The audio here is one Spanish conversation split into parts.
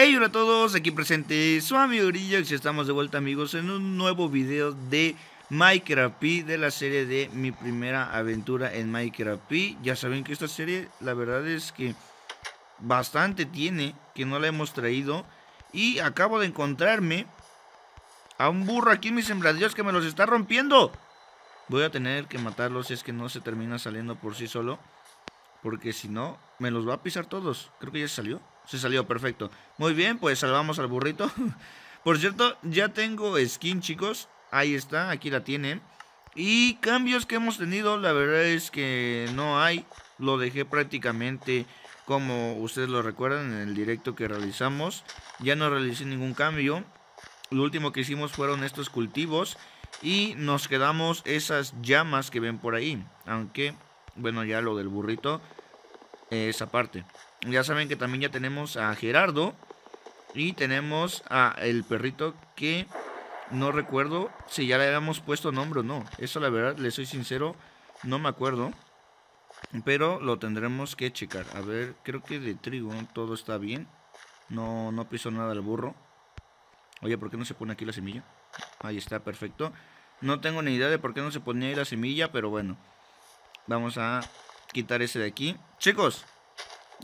Hey, hola a todos, aquí presente su amigo Grillo y estamos de vuelta amigos en un nuevo video de Minecraft P de la serie de mi primera aventura en Minecraft P. Ya saben que esta serie la verdad es que bastante tiene, que no la hemos traído y acabo de encontrarme a un burro aquí en mis sembradíos que me los está rompiendo. Voy a tener que matarlos si es que no se termina saliendo por sí solo, porque si no me los va a pisar todos. Creo que ya se salió. Se salió, perfecto. Muy bien, pues salvamos al burrito. Por cierto, ya tengo skin, chicos. Ahí está, aquí la tienen. Y cambios que hemos tenido, la verdad es que no hay. Lo dejé prácticamente como ustedes lo recuerdan en el directo que realizamos. Ya no realicé ningún cambio. Lo último que hicimos fueron estos cultivos. Y nos quedamos esas llamas que ven por ahí. Aunque, bueno, ya lo del burrito, esa parte. Ya saben que también ya tenemos a Gerardo. Y tenemos a el perrito que no recuerdo si ya le habíamos puesto nombre o no. Eso la verdad, le soy sincero, no me acuerdo. Pero lo tendremos que checar. A ver, creo que de trigo todo está bien. No, no piso nada al burro. Oye, ¿por qué no se pone aquí la semilla? Ahí está, perfecto. No tengo ni idea de por qué no se ponía ahí la semilla, pero bueno. Vamos a quitar ese de aquí. Chicos,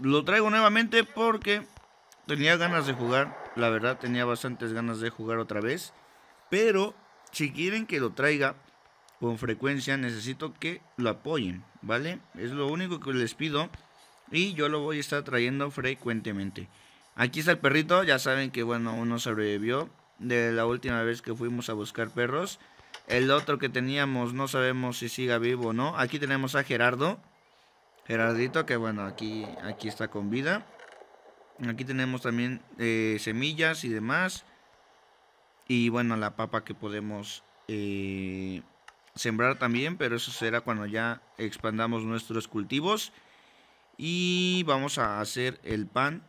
lo traigo nuevamente porque tenía ganas de jugar. La verdad, tenía bastantes ganas de jugar otra vez. Pero si quieren que lo traiga con frecuencia, necesito que lo apoyen, ¿vale? Es lo único que les pido. Y yo lo voy a estar trayendo frecuentemente. Aquí está el perrito. Ya saben que, bueno, uno sobrevivió de la última vez que fuimos a buscar perros. El otro que teníamos no sabemos si siga vivo o no. Aquí tenemos a Gerardo. Gerardito, que bueno, aquí, aquí está con vida. Aquí tenemos también eh, semillas y demás. Y bueno, la papa que podemos eh, sembrar también, pero eso será cuando ya expandamos nuestros cultivos. Y vamos a hacer el pan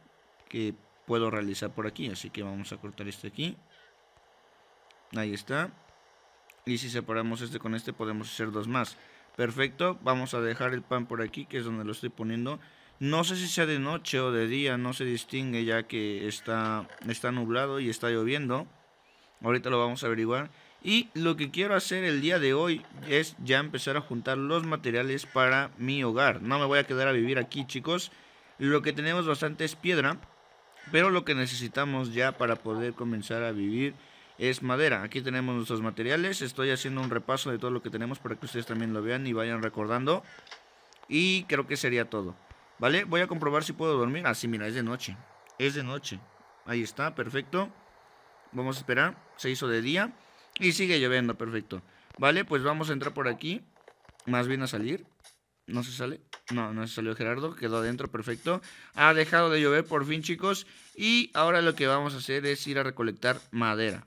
que puedo realizar por aquí, así que vamos a cortar este aquí. Ahí está. Y si separamos este con este podemos hacer dos más. Perfecto, vamos a dejar el pan por aquí, que es donde lo estoy poniendo. No sé si sea de noche o de día, no se distingue ya que está, está nublado y está lloviendo. Ahorita lo vamos a averiguar. Y lo que quiero hacer el día de hoy es ya empezar a juntar los materiales para mi hogar. No me voy a quedar a vivir aquí, chicos. Lo que tenemos bastante es piedra, pero lo que necesitamos ya para poder comenzar a vivir es madera. Aquí tenemos nuestros materiales. Estoy haciendo un repaso de todo lo que tenemos para que ustedes también lo vean y vayan recordando. Y creo que sería todo. ¿Vale? Voy a comprobar si puedo dormir. Ah, sí, mira, es de noche. Es de noche. Ahí está, perfecto. Vamos a esperar. Se hizo de día. Y sigue lloviendo, perfecto. Vale, pues vamos a entrar por aquí. Más bien a salir. No se sale. No, no se salió Gerardo. Quedó adentro, perfecto. Ha dejado de llover por fin, chicos. Y ahora lo que vamos a hacer es ir a recolectar madera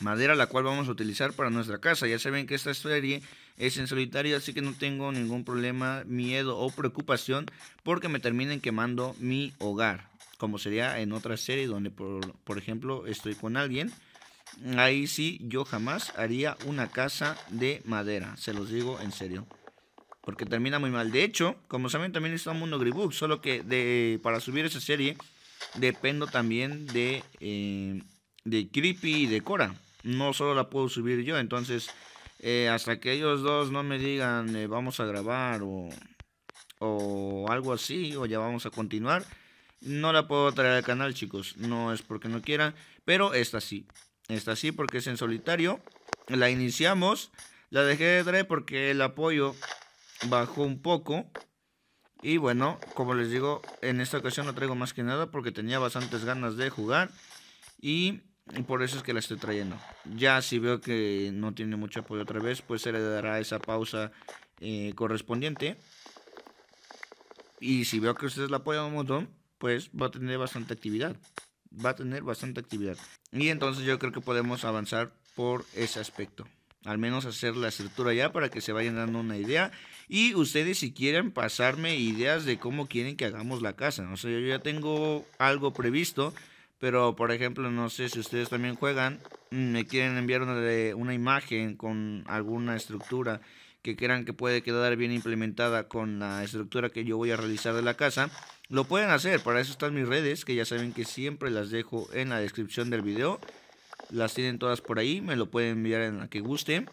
madera la cual vamos a utilizar para nuestra casa. Ya saben que esta serie es en solitario, así que no tengo ningún problema, miedo o preocupación porque me terminen quemando mi hogar, como sería en otra serie donde, por, ejemplo, estoy con alguien. Ahí sí, yo jamás haría una casa de madera, se los digo en serio. Porque termina muy mal. De hecho, como saben, también está Mundo Gribook, solo que de, para subir esa serie dependo también de... Eh, de Creepy y de Cora. No solo la puedo subir yo, entonces eh, hasta que ellos dos no me digan eh, vamos a grabar o, o algo así o ya vamos a continuar, no la puedo traer al canal chicos, no es porque no quieran, pero esta sí, esta sí porque es en solitario, la iniciamos, la dejé de dre porque el apoyo bajó un poco. Y bueno, como les digo, en esta ocasión no traigo más que nada porque tenía bastantes ganas de jugar. Y y por eso es que la estoy trayendo. Ya si veo que no tiene mucho apoyo otra vez, pues se le dará esa pausa eh, correspondiente. Y si veo que ustedes la apoyan un montón, pues va a tener bastante actividad. Va a tener bastante actividad. Y entonces yo creo que podemos avanzar por ese aspecto. Al menos hacer la estructura ya para que se vayan dando una idea. Y ustedes si quieren pasarme ideas de cómo quieren que hagamos la casa. no sé yo ya tengo algo previsto pero, por ejemplo, no sé si ustedes también juegan, mm, me quieren enviar una, imagen con alguna estructura que crean que puede quedar bien implementada con la estructura que yo voy a realizar de la casa, lo pueden hacer. Para eso están mis redes, que ya saben que siempre las dejo en la descripción del video. Las tienen todas por ahí, me lo pueden enviar en la que guste.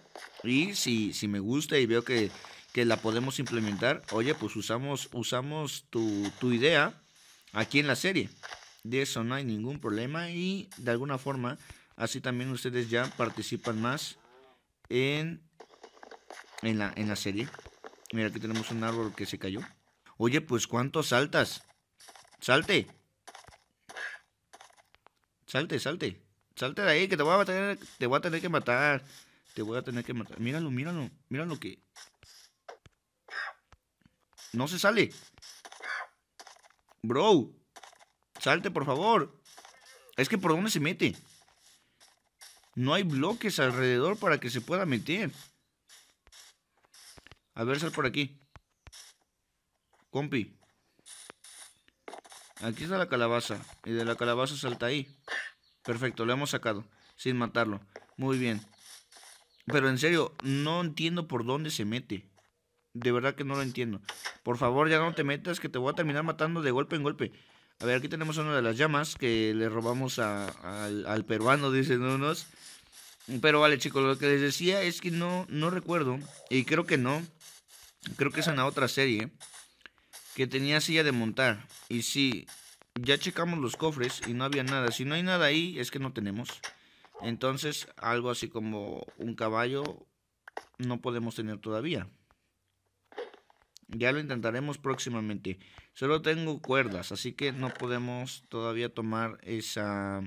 Y si, si me gusta y veo que, la podemos implementar, oye, pues usamos, usamos tu idea aquí en la serie. De eso no hay ningún problema y de alguna forma así también ustedes ya participan más en, en, la, en la serie. Mira, aquí tenemos un árbol que se cayó. Oye, pues ¿cuánto saltas? Salte. Salte, salte. Salte de ahí, que te voy a tener, te voy a tener que matar. Te voy a tener que matar. Míralo, míralo. Míralo que... No se sale. Bro. Salte, por favor. Es que por dónde se mete. No hay bloques alrededor para que se pueda meter. A ver, sal por aquí. Compi. Aquí está la calabaza. Y de la calabaza salta ahí. Perfecto, lo hemos sacado. Sin matarlo. Muy bien. Pero en serio, no entiendo por dónde se mete. De verdad que no lo entiendo. Por favor, ya no te metas que te voy a terminar matando de golpe en golpe. A ver, aquí tenemos una de las llamas que le robamos al, peruano, dicen unos. Pero vale, chicos, lo que les decía es que no, no recuerdo, y creo que no, creo que es en la otra serie, que tenía silla de montar. Y sí, ya checamos los cofres y no había nada. Si no hay nada ahí, es que no tenemos. Entonces, algo así como un caballo no podemos tener todavía. Ya lo intentaremos próximamente. Solo tengo cuerdas, así que no podemos todavía tomar esa,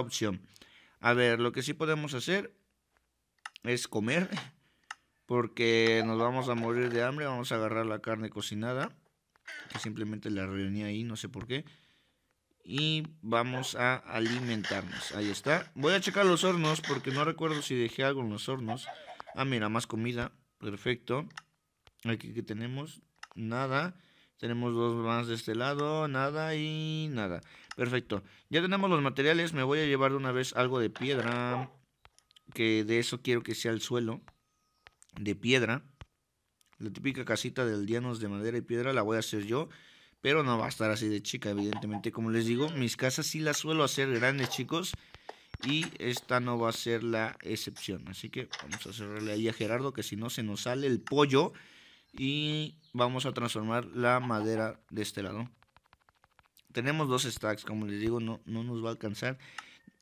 opción. A ver, lo que sí podemos hacer es comer. Porque nos vamos a morir de hambre. Vamos a agarrar la carne cocinada. Que simplemente la reuní ahí, no sé por qué. Y vamos a alimentarnos. Ahí está. Voy a checar los hornos porque no recuerdo si dejé algo en los hornos. Ah, mira, más comida. Perfecto. Aquí que tenemos nada. Tenemos dos más de este lado, nada y nada. Perfecto. Ya tenemos los materiales. Me voy a llevar de una vez algo de piedra. Que de eso quiero que sea el suelo. De piedra. La típica casita del Dianos de madera y piedra la voy a hacer yo. Pero no va a estar así de chica, evidentemente. Como les digo, mis casas sí las suelo hacer grandes, chicos. Y esta no va a ser la excepción. Así que vamos a cerrarle ahí a Gerardo, que si no se nos sale el pollo y vamos a transformar la madera de este lado. Tenemos dos stacks, como les digo, no, nos va a alcanzar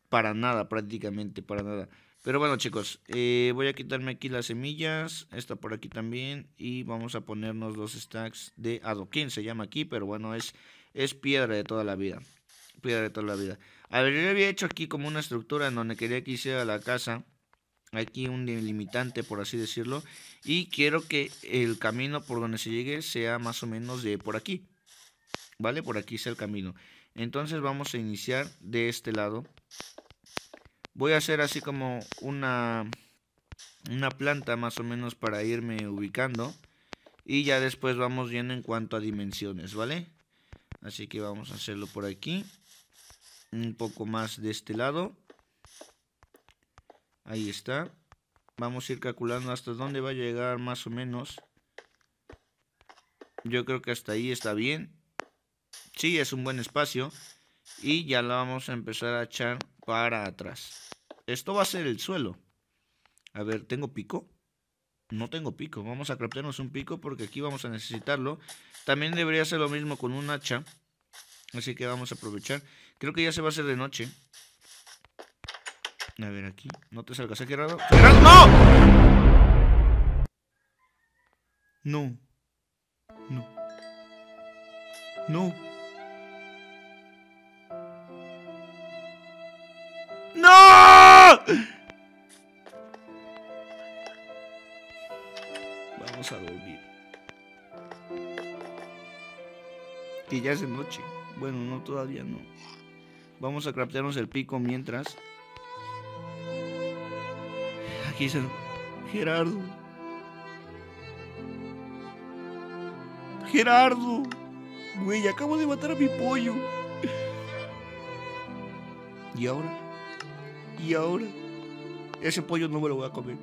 para nada, prácticamente para nada. Pero bueno chicos, eh, voy a quitarme aquí las semillas, esta por aquí también, y vamos a ponernos dos stacks de adoquín, se llama aquí, pero bueno, es, es piedra de toda la vida. Piedra de toda la vida. A ver, yo había hecho aquí como una estructura en donde quería que hiciera la casa, aquí un delimitante, por así decirlo, y quiero que el camino por donde se llegue sea más o menos de por aquí, ¿vale? Por aquí sea el camino. Entonces vamos a iniciar de este lado. Voy a hacer así como una, una planta más o menos para irme ubicando. Y ya después vamos viendo en cuanto a dimensiones, ¿vale? Así que vamos a hacerlo por aquí. Un poco más de este lado. Ahí está. Vamos a ir calculando hasta dónde va a llegar más o menos. Yo creo que hasta ahí está bien. Sí, es un buen espacio. Y ya la vamos a empezar a echar para atrás. Esto va a ser el suelo. A ver, ¿tengo pico? No tengo pico. Vamos a craftearnos un pico porque aquí vamos a necesitarlo. También debería hacer lo mismo con un hacha. Así que vamos a aprovechar. Creo que ya se va a hacer de noche. A ver, aquí. No te salgas. aquí raro. ¡No! ¡No! No. No. No. ¡No! Vamos a dormir. Que ya es de noche. Bueno, no, todavía no. Vamos a craftearnos el pico mientras aquí dicen, Gerardo. Gerardo. Güey, acabo de matar a mi pollo. ¿Y ahora? ¿Y ahora? Ese pollo no me lo voy a comer.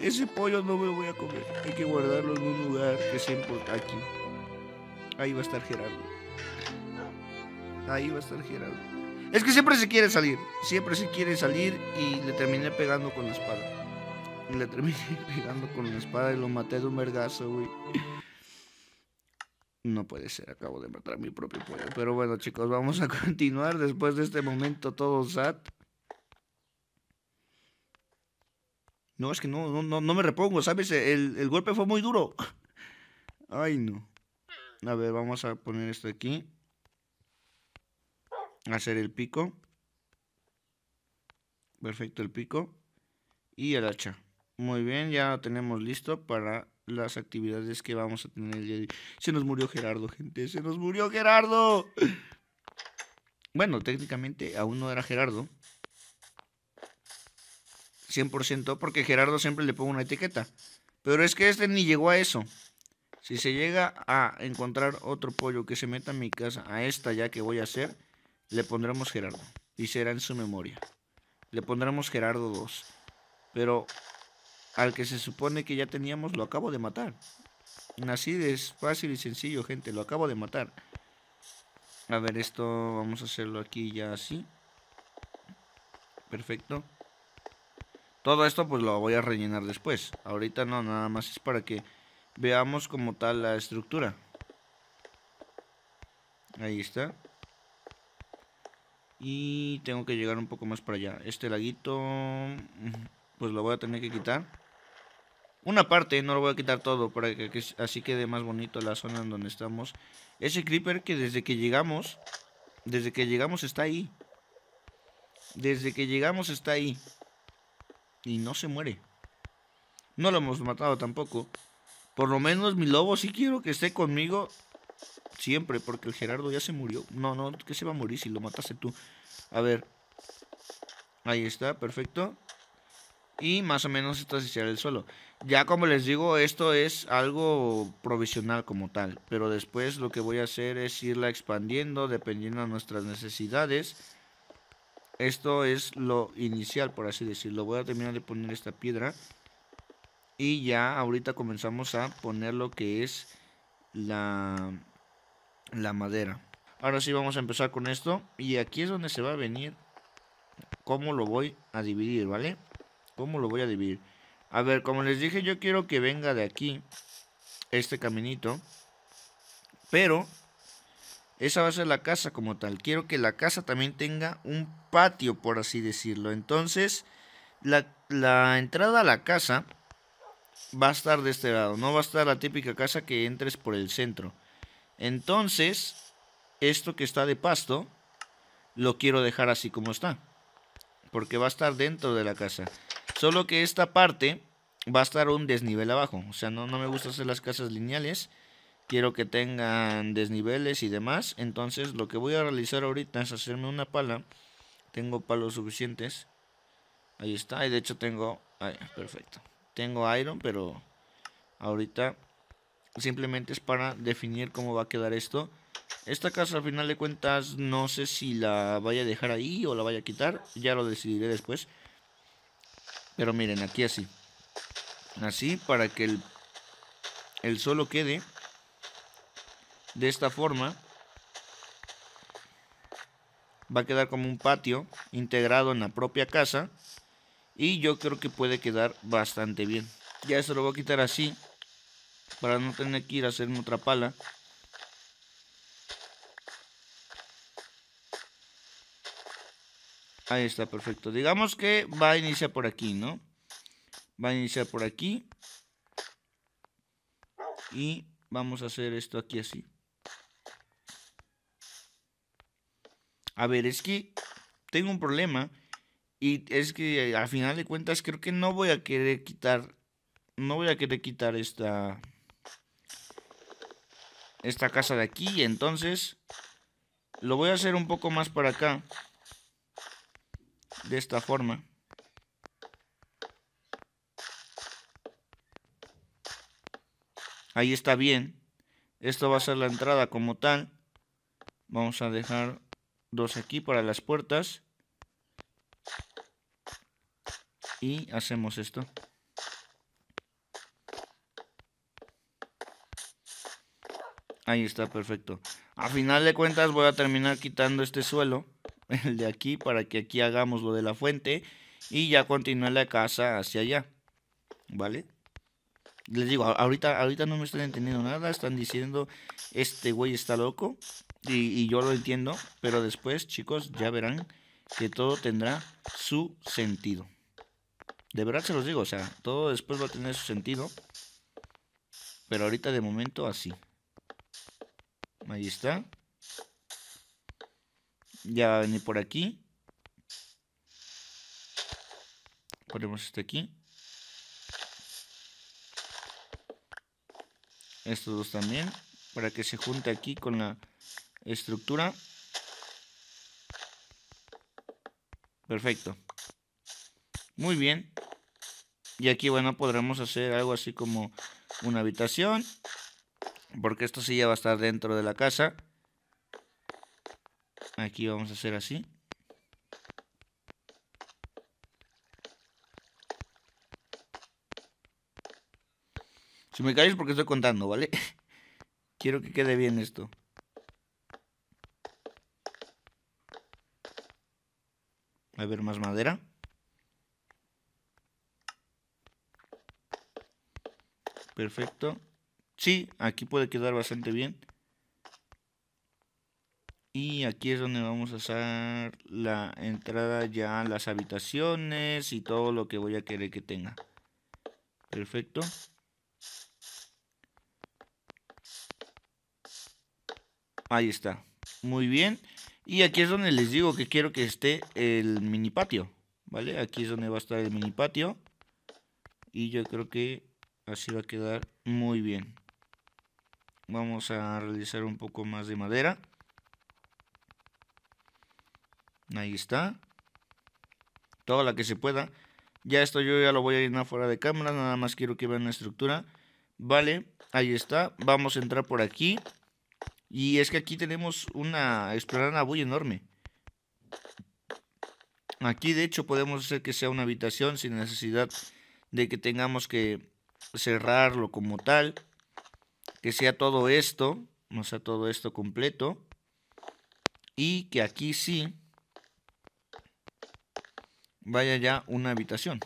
Ese pollo no me lo voy a comer. Hay que guardarlo en un lugar que sea aquí. Ahí va a estar Gerardo. Ahí va a estar Gerardo. Es que siempre se quiere salir. Siempre se quiere salir y le terminé pegando con la espada. le terminé pegando con la espada y lo maté de un vergazo, güey. No puede ser, acabo de matar a mi propio pueblo Pero bueno, chicos, vamos a continuar después de este momento todo sad. No, es que no, no, me repongo, ¿sabes? El, el golpe fue muy duro. Ay, no. A ver, vamos a poner esto aquí hacer el pico. Perfecto el pico. Y el hacha. Muy bien, ya tenemos listo para las actividades que vamos a tener Se nos murió Gerardo, gente. Se nos murió Gerardo. Bueno, técnicamente aún no era Gerardo. 100% porque Gerardo siempre le pongo una etiqueta. Pero es que este ni llegó a eso. Si se llega a encontrar otro pollo que se meta en mi casa, a esta ya que voy a hacer, le pondremos Gerardo. Y será en su memoria. Le pondremos Gerardo 2. Pero al que se supone que ya teníamos lo acabo de matar. Así es fácil y sencillo, gente. Lo acabo de matar. A ver, esto vamos a hacerlo aquí ya así. Perfecto. Todo esto pues lo voy a rellenar después. Ahorita no, nada más es para que veamos como tal la estructura. Ahí está. Y tengo que llegar un poco más para allá. Este laguito, pues lo voy a tener que quitar. Una parte, no lo voy a quitar todo, para que, así quede más bonito la zona en donde estamos. Ese creeper que desde que llegamos, desde que llegamos está ahí. Desde que llegamos está ahí. Y no se muere. No lo hemos matado tampoco. Por lo menos mi lobo sí quiero que esté conmigo siempre, porque el Gerardo ya se murió. No, no, que se va a morir si lo mataste tú. A ver. Ahí está, perfecto. Y más o menos hacia el suelo. Ya como les digo, esto es algo provisional como tal. Pero después lo que voy a hacer es irla expandiendo dependiendo de nuestras necesidades. Esto es lo inicial, por así decirlo. Voy a terminar de poner esta piedra. Y ya ahorita comenzamos a poner lo que es la la madera. Ahora sí vamos a empezar con esto. Y aquí es donde se va a venir cómo lo voy a dividir, ¿vale? ¿Cómo lo voy a dividir? A ver, como les dije, yo quiero que venga de aquí este caminito. Pero esa va a ser la casa como tal. Quiero que la casa también tenga un patio, por así decirlo. Entonces, la, la entrada a la casa va a estar de este lado. No va a estar la típica casa que entres por el centro. Entonces, esto que está de pasto, lo quiero dejar así como está. Porque va a estar dentro de la casa. Solo que esta parte va a estar un desnivel abajo. O sea, no, no me gusta hacer las casas lineales. Quiero que tengan desniveles y demás. Entonces, lo que voy a realizar ahorita es hacerme una pala. Tengo palos suficientes. Ahí está. Y de hecho tengo... Ahí, perfecto. Tengo iron, pero ahorita Simplemente es para definir cómo va a quedar esto. Esta casa al final de cuentas no sé si la vaya a dejar ahí o la vaya a quitar. Ya lo decidiré después. Pero miren, aquí así. Así para que el, el solo quede de esta forma. Va a quedar como un patio integrado en la propia casa. Y yo creo que puede quedar bastante bien. Ya eso lo voy a quitar así para no tener que ir a hacerme otra pala. Ahí está, perfecto. Digamos que va a iniciar por aquí, ¿no? Va a iniciar por aquí. Y vamos a hacer esto aquí así. A ver, es que tengo un problema. Y es que eh, al final de cuentas creo que no voy a querer quitar. No voy a querer quitar esta esta casa de aquí, entonces lo voy a hacer un poco más para acá. De esta forma. Ahí está bien. Esto va a ser la entrada como tal. Vamos a dejar dos aquí para las puertas. Y hacemos esto. Ahí está, perfecto. A final de cuentas voy a terminar quitando este suelo, el de aquí, para que aquí hagamos lo de la fuente. Y ya continúe la casa hacia allá. ¿Vale? Les digo, ahorita, ahorita no me están entendiendo nada, están diciendo, este güey está loco. y yo lo entiendo, pero después, chicos, ya verán que todo tendrá su sentido. De verdad se los digo, o sea, todo después va a tener su sentido. Pero ahorita de momento así. Ahí está. Ya va a venir por aquí. Ponemos este aquí. Estos dos también. Para que se junte aquí con la estructura. Perfecto. Muy bien. Y aquí, bueno, podremos hacer algo así como una habitación porque esto sí ya va a estar dentro de la casa. Aquí vamos a hacer así. Si me calles porque estoy contando, ¿vale? Quiero que quede bien esto. A ver, más madera. Perfecto. Sí, aquí puede quedar bastante bien. Y aquí es donde vamos a hacer la entrada ya a las habitaciones y todo lo que voy a querer que tenga. Perfecto. Ahí está. Muy bien. Y aquí es donde les digo que quiero que esté el mini patio. ¿Vale? Aquí es donde va a estar el mini patio. Y yo creo que así va a quedar muy bien vamos a realizar un poco más de madera. Ahí está. Toda la que se pueda. Ya esto yo ya lo voy a ir fuera de cámara. Nada más quiero que vean la estructura. Vale, ahí está. Vamos a entrar por aquí. Y es que aquí tenemos una... explorada muy enorme. Aquí de hecho podemos hacer que sea una habitación sin necesidad de que tengamos que cerrarlo como tal que sea todo esto, no sea todo esto completo, y que aquí sí vaya ya una habitación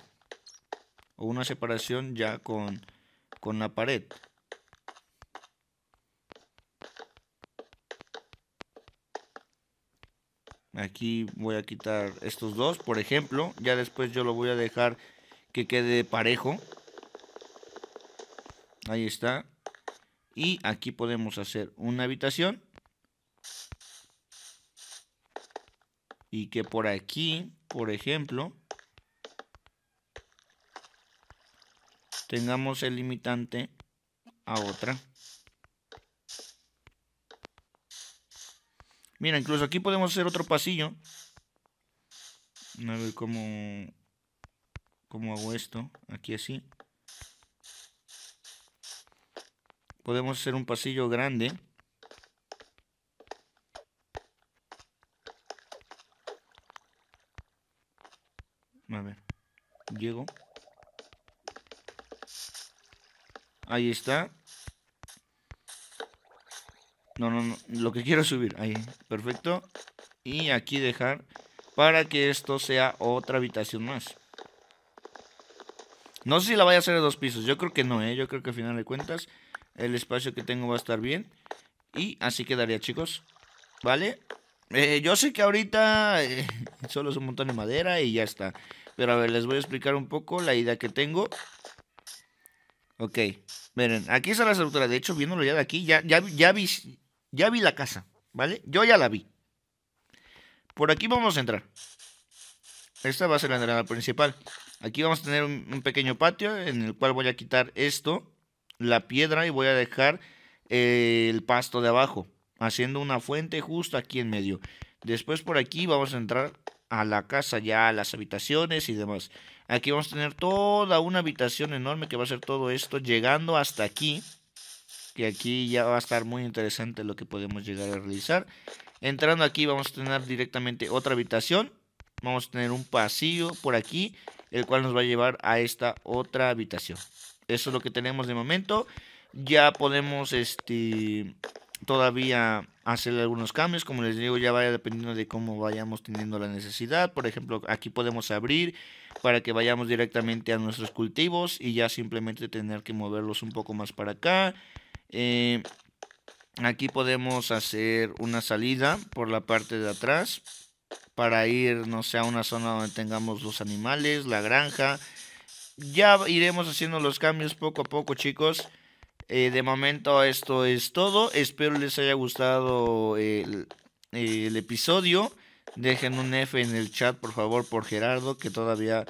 o una separación ya con, con la pared. Aquí voy a quitar estos dos, por ejemplo. Ya después yo lo voy a dejar que quede parejo. Ahí está. Y aquí podemos hacer una habitación. Y que por aquí, por ejemplo, tengamos el limitante a otra. Mira, incluso aquí podemos hacer otro pasillo. A ver cómo, cómo hago esto. Aquí así. Podemos hacer un pasillo grande. A ver. Llego. Ahí está. No, no, no. Lo que quiero es subir. Ahí. Perfecto. Y aquí dejar para que esto sea otra habitación más. No sé si la vaya a hacer de dos pisos. Yo creo que no, ¿eh? Yo creo que al final de cuentas el espacio que tengo va a estar bien. Y así quedaría, chicos. ¿Vale? Eh, yo sé que ahorita eh, solo es un montón de madera y ya está. Pero a ver, les voy a explicar un poco la idea que tengo. Ok, miren, aquí está la estructura. De hecho, viéndolo ya de aquí, ya, ya, vi, ya vi la casa, ¿vale? Yo ya la vi. Por aquí vamos a entrar. Esta va a ser la entrada principal. Aquí vamos a tener un pequeño patio en el cual voy a quitar esto la piedra y voy a dejar eh, el pasto de abajo, haciendo una fuente justo aquí en medio. Después por aquí vamos a entrar a la casa, ya a las habitaciones y demás. Aquí vamos a tener toda una habitación enorme que va a ser todo esto, llegando hasta aquí. Que aquí ya va a estar muy interesante lo que podemos llegar a realizar. Entrando aquí vamos a tener directamente otra habitación. Vamos a tener un pasillo por aquí, el cual nos va a llevar a esta otra habitación. Eso es lo que tenemos de momento. Ya podemos este, todavía hacer algunos cambios. Como les digo, ya vaya dependiendo de cómo vayamos teniendo la necesidad. Por ejemplo, aquí podemos abrir para que vayamos directamente a nuestros cultivos y ya simplemente tener que moverlos un poco más para acá. Eh, aquí podemos hacer una salida por la parte de atrás para ir, no sé, a una zona donde tengamos los animales, la granja ya iremos haciendo los cambios poco a poco, chicos. Eh, de momento esto es todo. Espero les haya gustado eh, el, episodio. Dejen un F en el chat, por favor, por Gerardo, que todavía,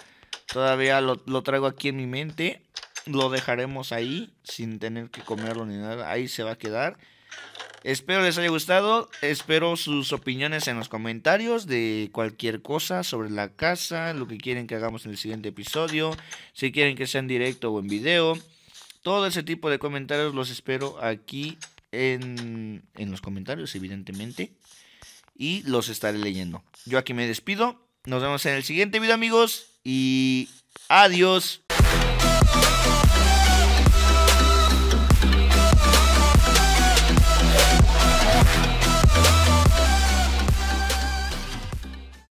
todavía lo, lo traigo aquí en mi mente. Lo dejaremos ahí, sin tener que comerlo ni nada. Ahí se va a quedar. Espero les haya gustado. Espero sus opiniones en los comentarios de cualquier cosa sobre la casa, lo que quieren que hagamos en el siguiente episodio, si quieren que sea en directo o en video. Todo ese tipo de comentarios los espero aquí en, los comentarios, evidentemente. Y los estaré leyendo. Yo aquí me despido. Nos vemos en el siguiente video, amigos. Y adiós.